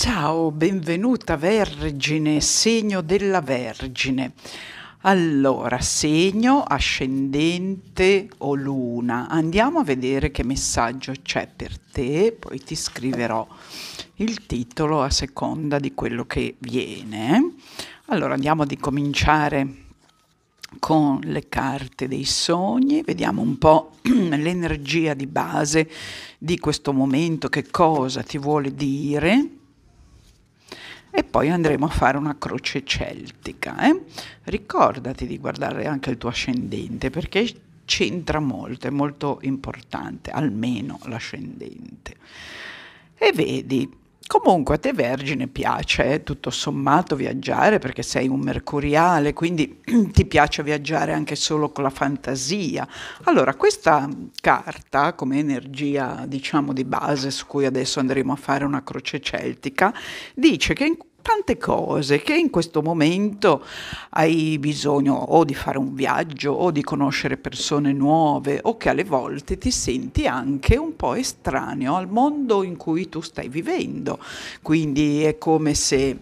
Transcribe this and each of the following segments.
Ciao, benvenuta Vergine, segno della Vergine. Allora, segno, ascendente o luna. Andiamo a vedere che messaggio c'è per te, poi ti scriverò il titolo a seconda di quello che viene. Allora, andiamo a cominciare con le carte dei sogni, vediamo un po' l'energia di base di questo momento, che cosa ti vuole dire e poi andremo a fare una croce celtica. Eh? Ricordati di guardare anche il tuo ascendente perché c'entra molto, è molto importante, almeno l'ascendente. E vedi Comunque a te Vergine piace eh, tutto sommato viaggiare perché sei un mercuriale, quindi ti piace viaggiare anche solo con la fantasia. Allora questa carta come energia diciamo di base su cui adesso andremo a fare una croce celtica dice che in tante cose che in questo momento hai bisogno o di fare un viaggio o di conoscere persone nuove o che alle volte ti senti anche un po' estraneo al mondo in cui tu stai vivendo. Quindi è come se...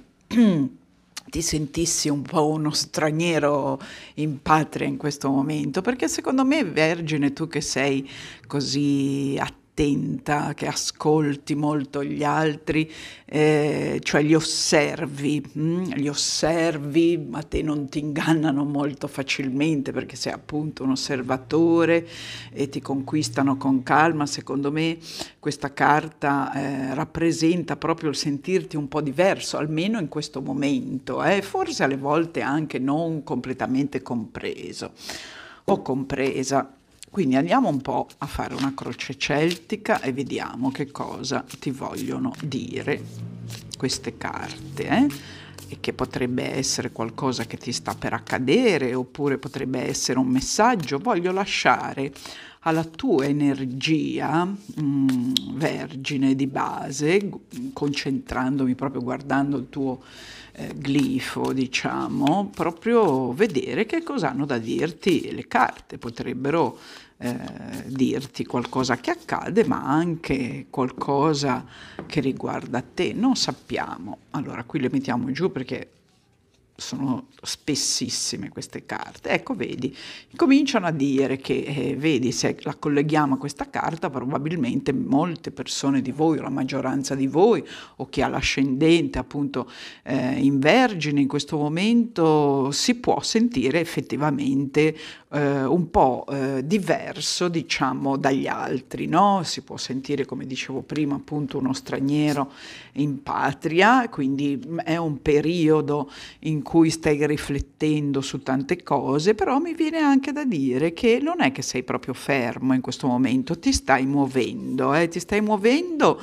ti sentissi un po' uno straniero in patria in questo momento, perché secondo me, Vergine, tu che sei così attiva, attenta, che ascolti molto gli altri, eh, cioè li osservi, mh? Mm? li osservi, ma te non ti ingannano molto facilmente perché sei appunto un osservatore e ti conquistano con calma. Secondo me questa carta eh, rappresenta proprio il sentirti un po' diverso, almeno in questo momento, eh? forse alle volte anche non completamente compreso o compresa. Quindi andiamo un po' a fare una croce celtica e vediamo che cosa ti vogliono dire queste carte. Eh? e che potrebbe essere qualcosa che ti sta per accadere oppure potrebbe essere un messaggio, voglio lasciare alla tua energia mh, mm, vergine di base, concentrandomi proprio guardando il tuo eh, glifo, diciamo, proprio vedere che cosa hanno da dirti le carte, potrebbero eh, dirti qualcosa che accade, ma anche qualcosa che riguarda te. Non sappiamo. Allora, qui le mettiamo giù perché sono spessissime queste carte. Ecco, vedi, cominciano a dire che, eh, vedi, se la colleghiamo a questa carta, probabilmente molte persone di voi, o la maggioranza di voi, o chi ha l'ascendente appunto eh, in vergine in questo momento, si può sentire effettivamente eh, un po' eh, diverso, diciamo, dagli altri, no? Si può sentire, come dicevo prima, appunto uno straniero in patria, quindi è un periodo in cui stai riflettendo su tante cose, però mi viene anche da dire che non è che sei proprio fermo in questo momento, ti stai muovendo, eh? ti stai muovendo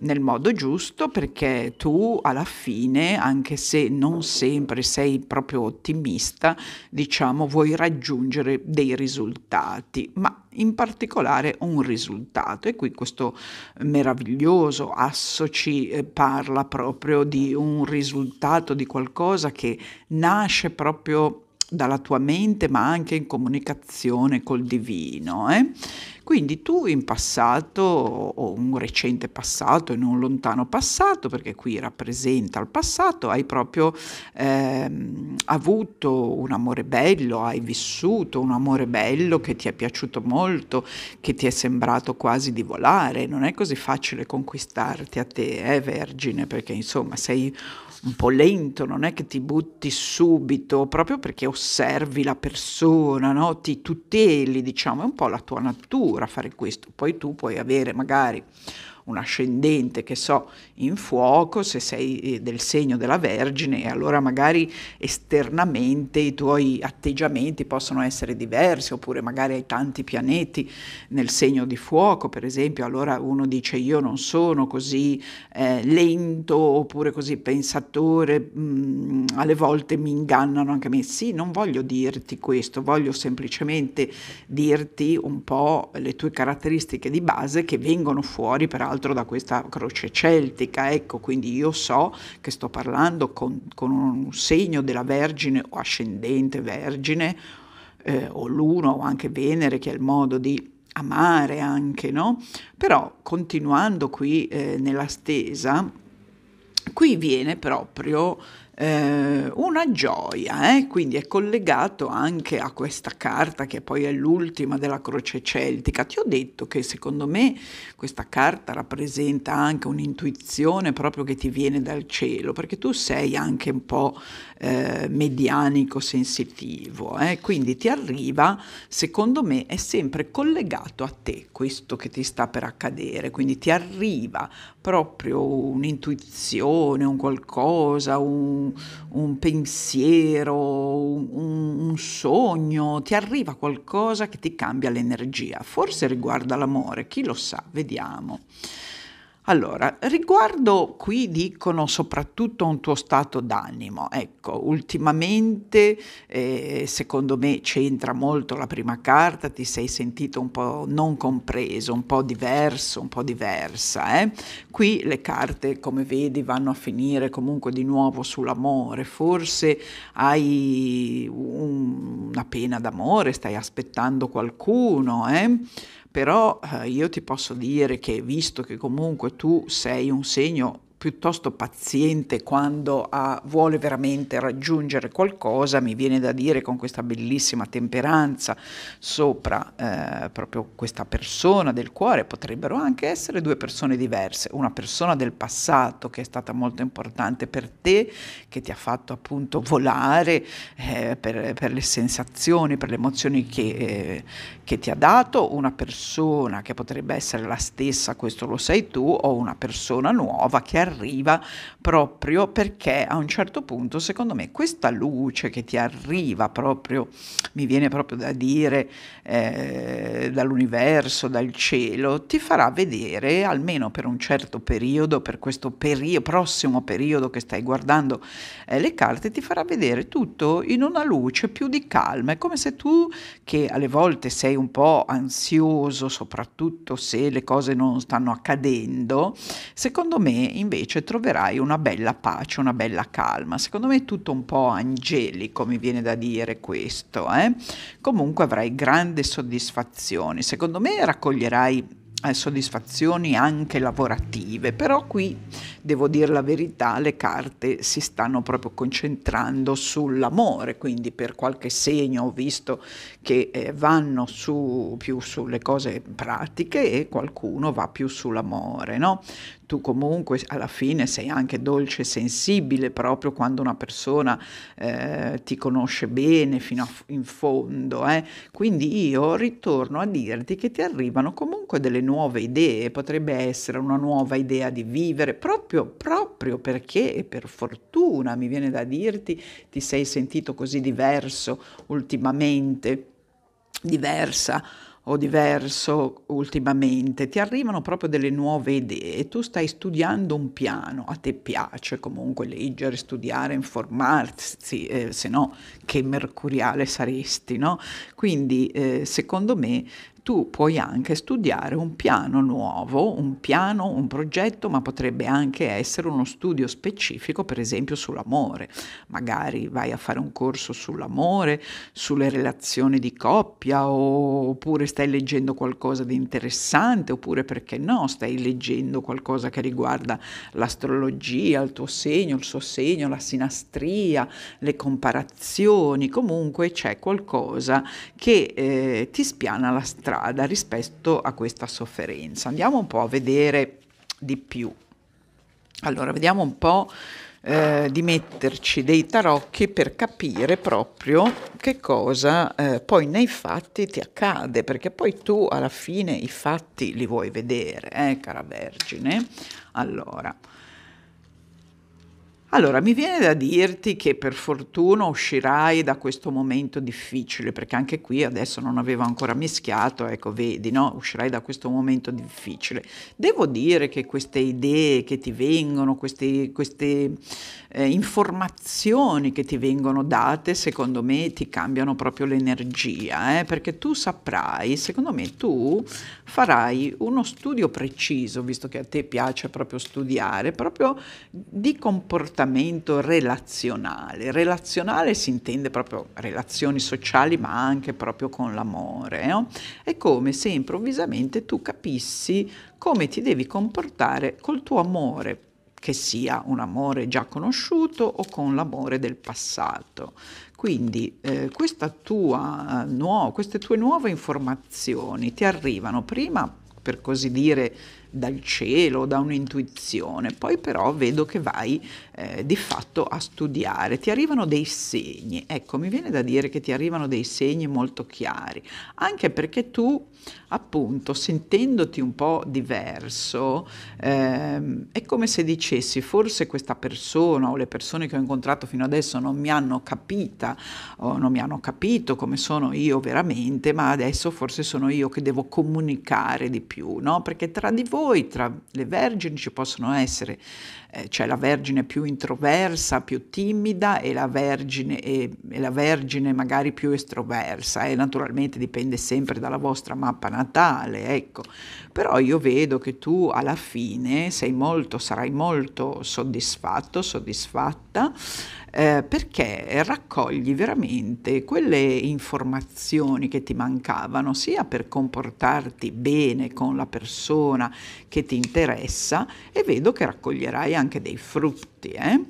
nel modo giusto perché tu alla fine, anche se non sempre sei proprio ottimista, diciamo vuoi raggiungere dei risultati, ma in particolare un risultato. E qui questo meraviglioso associ eh, parla proprio di un risultato, di qualcosa che nasce proprio dalla tua mente, ma anche in comunicazione col divino. Eh? Quindi tu in passato o un recente passato e non lontano passato, perché qui rappresenta il passato, hai proprio ehm, avuto un amore bello, hai vissuto un amore bello che ti è piaciuto molto, che ti è sembrato quasi di volare, non è così facile conquistarti a te, eh, Vergine, perché insomma sei un po' lento, non è che ti butti subito, proprio perché osservi la persona, no? ti tuteli, diciamo, è un po' la tua natura a fare questo, poi tu puoi avere magari un ascendente, che so, in fuoco, se sei eh, del segno della Vergine, allora magari esternamente i tuoi atteggiamenti possono essere diversi, oppure magari hai tanti pianeti nel segno di fuoco, per esempio, allora uno dice io non sono così eh, lento oppure così pensatore, mh, mm, alle volte mi ingannano anche me, sì, non voglio dirti questo, voglio semplicemente dirti un po' le tue caratteristiche di base che vengono fuori peraltro peraltro da questa croce celtica, ecco, quindi io so che sto parlando con, con un segno della Vergine o ascendente Vergine, eh, o l'uno o anche Venere, che è il modo di amare anche, no? Però continuando qui eh, nella stesa, qui viene proprio eh, una gioia, eh? quindi è collegato anche a questa carta che poi è l'ultima della croce celtica. Ti ho detto che secondo me questa carta rappresenta anche un'intuizione proprio che ti viene dal cielo, perché tu sei anche un po' eh, medianico, sensitivo, eh? quindi ti arriva, secondo me, è sempre collegato a te questo che ti sta per accadere, quindi ti arriva proprio un'intuizione, un qualcosa, un un, pensiero, un, un sogno, ti arriva qualcosa che ti cambia l'energia. Forse riguarda l'amore, chi lo sa, vediamo. Allora, riguardo qui dicono soprattutto un tuo stato d'animo, ecco, ultimamente eh, secondo me c'entra molto la prima carta, ti sei sentito un po' non compreso, un po' diverso, un po' diversa. Eh? Qui le carte, come vedi, vanno a finire comunque di nuovo sull'amore, forse hai un, una pena d'amore, stai aspettando qualcuno. Eh? però eh, io ti posso dire che visto che comunque tu sei un segno piuttosto paziente quando ha, ah, vuole veramente raggiungere qualcosa, mi viene da dire con questa bellissima temperanza sopra eh, proprio questa persona del cuore, potrebbero anche essere due persone diverse, una persona del passato che è stata molto importante per te, che ti ha fatto appunto volare eh, per, per, le sensazioni, per le emozioni che, eh, che ti ha dato, una persona che potrebbe essere la stessa, questo lo sei tu, o una persona nuova che ha arriva proprio perché a un certo punto, secondo me, questa luce che ti arriva proprio, mi viene proprio da dire, eh, dall'universo, dal cielo, ti farà vedere, almeno per un certo periodo, per questo periodo, prossimo periodo che stai guardando eh, le carte, ti farà vedere tutto in una luce più di calma. È come se tu, che alle volte sei un po' ansioso, soprattutto se le cose non stanno accadendo, secondo me invece invece troverai una bella pace, una bella calma. Secondo me è tutto un po' angelico, mi viene da dire questo. Eh? Comunque avrai grande soddisfazione. Secondo me raccoglierai eh, soddisfazioni anche lavorative, però qui devo dire la verità, le carte si stanno proprio concentrando sull'amore, quindi per qualche segno ho visto che eh, vanno su, più sulle cose pratiche e qualcuno va più sull'amore, no? tu comunque alla fine sei anche dolce e sensibile proprio quando una persona eh, ti conosce bene fino f- in fondo. Eh. Quindi io ritorno a dirti che ti arrivano comunque delle nuove idee, potrebbe essere una nuova idea di vivere, proprio, proprio perché e per fortuna mi viene da dirti ti sei sentito così diverso ultimamente, diversa o diverso ultimamente, ti arrivano proprio delle nuove idee, e tu stai studiando un piano, a te piace comunque leggere, studiare, informarsi, eh, se no che mercuriale saresti, no? Quindi eh, secondo me tu puoi anche studiare un piano nuovo, un piano, un progetto, ma potrebbe anche essere uno studio specifico, per esempio sull'amore. Magari vai a fare un corso sull'amore, sulle relazioni di coppia, oppure stai leggendo qualcosa di interessante, oppure perché no, stai leggendo qualcosa che riguarda l'astrologia, il tuo segno, il suo segno, la sinastria, le comparazioni, comunque c'è qualcosa che eh, ti spiana la strada strada rispetto a questa sofferenza. Andiamo un po' a vedere di più. Allora, vediamo un po' eh, di metterci dei tarocchi per capire proprio che cosa eh, poi nei fatti ti accade, perché poi tu alla fine i fatti li vuoi vedere, eh, cara Vergine. Allora, allora, mi viene da dirti che per fortuna uscirai da questo momento difficile, perché anche qui adesso non avevo ancora mischiato, ecco, vedi, no? Uscirai da questo momento difficile. Devo dire che queste idee che ti vengono, queste, queste eh, informazioni che ti vengono date, secondo me ti cambiano proprio l'energia, eh? perché tu saprai, secondo me tu farai uno studio preciso, visto che a te piace proprio studiare, proprio di comportamento comportamento relazionale. Relazionale si intende proprio relazioni sociali, ma anche proprio con l'amore. No? Eh? È come se improvvisamente tu capissi come ti devi comportare col tuo amore che sia un amore già conosciuto o con l'amore del passato. Quindi eh, tua, eh, queste tue nuove informazioni ti arrivano prima, per così dire, dal cielo, da un'intuizione, poi però vedo che vai eh, di fatto a studiare, ti arrivano dei segni, ecco mi viene da dire che ti arrivano dei segni molto chiari, anche perché tu appunto sentendoti un po' diverso ehm, è come se dicessi forse questa persona o le persone che ho incontrato fino adesso non mi hanno capita o non mi hanno capito come sono io veramente, ma adesso forse sono io che devo comunicare di più, no? Perché tra di voi voi, tra le vergini ci possono essere, eh, c'è la vergine più introversa, più timida e la, vergine, e, e la vergine magari più estroversa e eh, naturalmente dipende sempre dalla vostra mappa natale, ecco. Però io vedo che tu alla fine sei molto, sarai molto soddisfatto, soddisfatta eh, perché raccogli veramente quelle informazioni che ti mancavano sia per comportarti bene con la persona che ti interessa e vedo che raccoglierai anche dei frutti. Eh?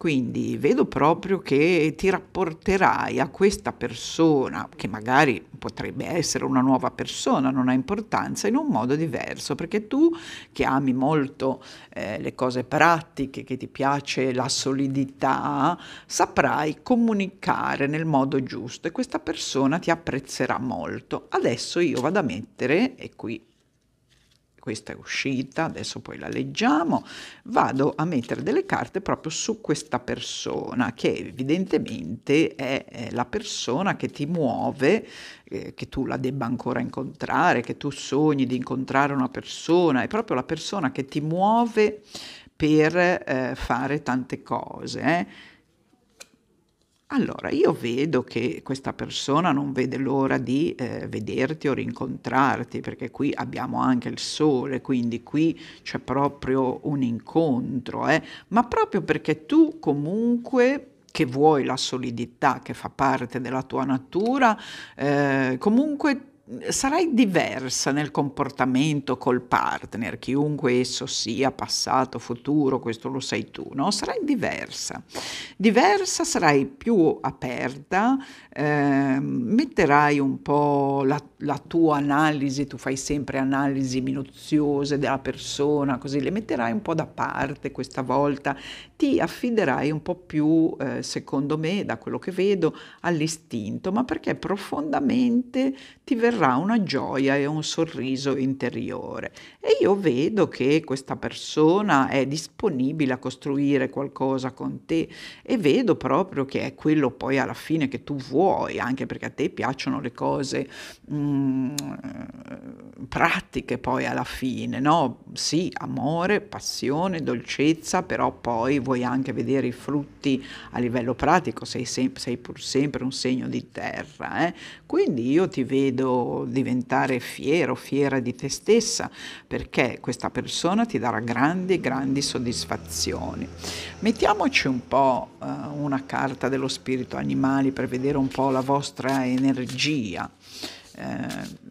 Quindi vedo proprio che ti rapporterai a questa persona, che magari potrebbe essere una nuova persona, non ha importanza, in un modo diverso, perché tu che ami molto eh, le cose pratiche, che ti piace la solidità, saprai comunicare nel modo giusto e questa persona ti apprezzerà molto. Adesso io vado a mettere, e qui questa è uscita, adesso poi la leggiamo, vado a mettere delle carte proprio su questa persona che evidentemente è, è la persona che ti muove, eh, che tu la debba ancora incontrare, che tu sogni di incontrare una persona, è proprio la persona che ti muove per eh, fare tante cose. Eh? Allora, io vedo che questa persona non vede l'ora di eh, vederti o rincontrarti, perché qui abbiamo anche il sole, quindi qui c'è proprio un incontro, eh? ma proprio perché tu comunque che vuoi la solidità che fa parte della tua natura, eh, comunque sarai diversa nel comportamento col partner, chiunque esso sia, passato, futuro, questo lo sai tu, no? Sarai diversa. Diversa sarai più aperta, eh, metterai un po' la, la, tua analisi, tu fai sempre analisi minuziose della persona, così le metterai un po' da parte questa volta, ti affiderai un po' più, eh, secondo me, da quello che vedo, all'istinto, ma perché profondamente ti verrai verrà una gioia e un sorriso interiore. E io vedo che questa persona è disponibile a costruire qualcosa con te e vedo proprio che è quello poi alla fine che tu vuoi, anche perché a te piacciono le cose mh, mm, pratiche poi alla fine, no? Sì, amore, passione, dolcezza, però poi vuoi anche vedere i frutti a livello pratico, sei, sem- sei pur sempre un segno di terra. Eh? Quindi io ti vedo diventare fiero, fiera di te stessa, perché questa persona ti darà grandi, grandi soddisfazioni. Mettiamoci un po' eh, una carta dello spirito animali per vedere un po' la vostra energia. Eh,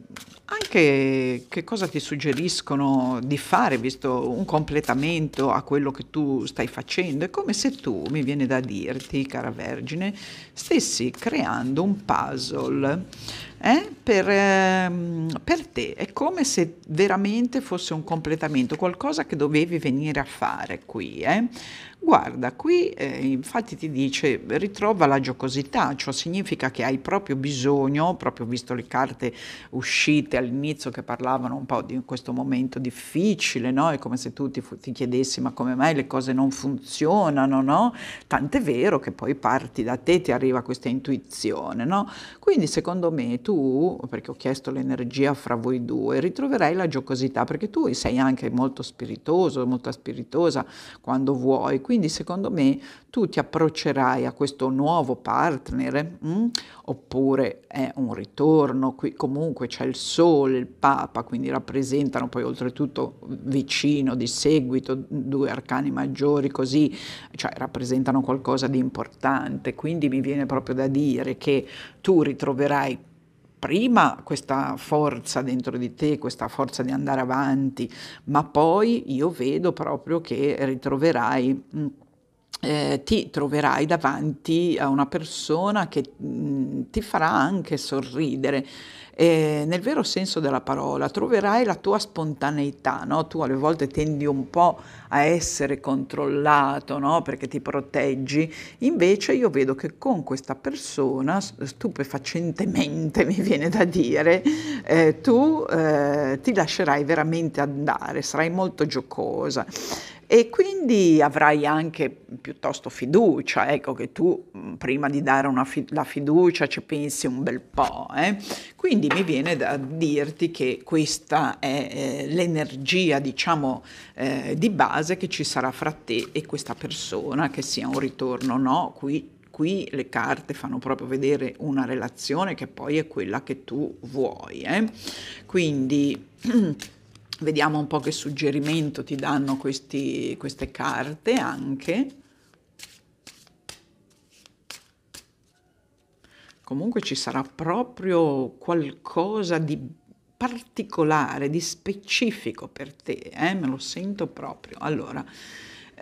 anche che cosa ti suggeriscono di fare, visto un completamento a quello che tu stai facendo. È come se tu, mi viene da dirti, cara Vergine, stessi creando un puzzle eh, per, ehm, per te. È come se veramente fosse un completamento, qualcosa che dovevi venire a fare qui. Eh. Guarda, qui eh, infatti ti dice ritrova la giocosità, ciò significa che hai proprio bisogno, proprio visto le carte uscite all'inizio che parlavano un po' di questo momento difficile, no? È come se tu ti, ti chiedessi ma come mai le cose non funzionano, no? Tant'è vero che poi parti da te, e ti arriva questa intuizione, no? Quindi secondo me tu tu, perché ho chiesto l'energia fra voi due, ritroverai la giocosità, perché tu sei anche molto spiritoso, molto spiritosa quando vuoi, quindi secondo me tu ti approccerai a questo nuovo partner, mh? Mm? oppure è un ritorno, qui comunque c'è il sole, il papa, quindi rappresentano poi oltretutto vicino, di seguito, due arcani maggiori così, cioè rappresentano qualcosa di importante, quindi mi viene proprio da dire che tu ritroverai prima questa forza dentro di te, questa forza di andare avanti, ma poi io vedo proprio che ritroverai... Mm, eh, ti troverai davanti a una persona che mh, mm, ti farà anche sorridere eh, nel vero senso della parola, troverai la tua spontaneità, no? tu alle volte tendi un po' a essere controllato no? perché ti proteggi, invece io vedo che con questa persona, stupefacentemente mi viene da dire, eh, tu eh, ti lascerai veramente andare, sarai molto giocosa e quindi avrai anche piuttosto fiducia, ecco che tu prima di dare fi- la fiducia ci pensi un bel po'. Eh? Quindi mi viene da dirti che questa è eh, l'energia, diciamo, eh, di base che ci sarà fra te e questa persona, che sia un ritorno o no, qui qui le carte fanno proprio vedere una relazione che poi è quella che tu vuoi. Eh? Quindi Vediamo un po' che suggerimento ti danno questi, queste carte anche. Comunque ci sarà proprio qualcosa di particolare, di specifico per te, eh? me lo sento proprio. Allora,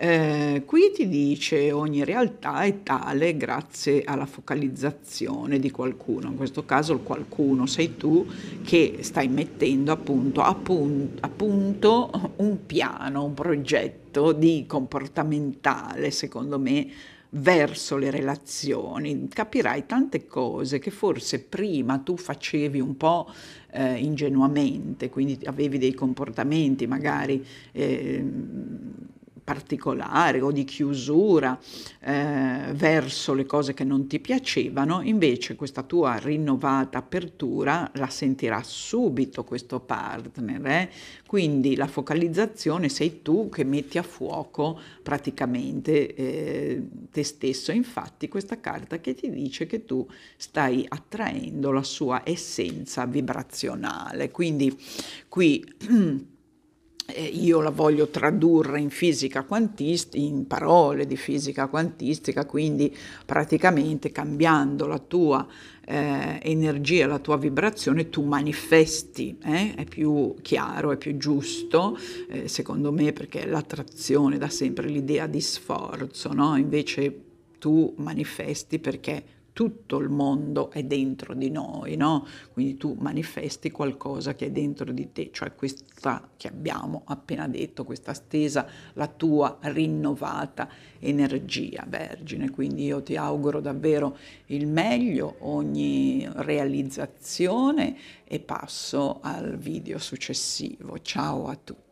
eh, qui ti dice ogni realtà è tale grazie alla focalizzazione di qualcuno, in questo caso il qualcuno sei tu che stai mettendo appunto, appunto, appunto un piano, un progetto di comportamentale, secondo me, verso le relazioni, capirai tante cose che forse prima tu facevi un po' eh, ingenuamente, quindi avevi dei comportamenti magari... Eh, particolare o di chiusura eh, verso le cose che non ti piacevano, invece questa tua rinnovata apertura la sentirà subito questo partner. Eh? Quindi la focalizzazione sei tu che metti a fuoco praticamente eh, te stesso. Infatti questa carta che ti dice che tu stai attraendo la sua essenza vibrazionale. Quindi qui... io la voglio tradurre in fisica quantistica, in parole di fisica quantistica, quindi praticamente cambiando la tua eh, energia, la tua vibrazione, tu manifesti, eh? è più chiaro, è più giusto, eh, secondo me, perché l'attrazione dà sempre l'idea di sforzo, no? invece tu manifesti perché tutto il mondo è dentro di noi, no? Quindi tu manifesti qualcosa che è dentro di te, cioè questa che abbiamo appena detto, questa stesa, la tua rinnovata energia vergine. Quindi io ti auguro davvero il meglio, ogni realizzazione e passo al video successivo. Ciao a tutti.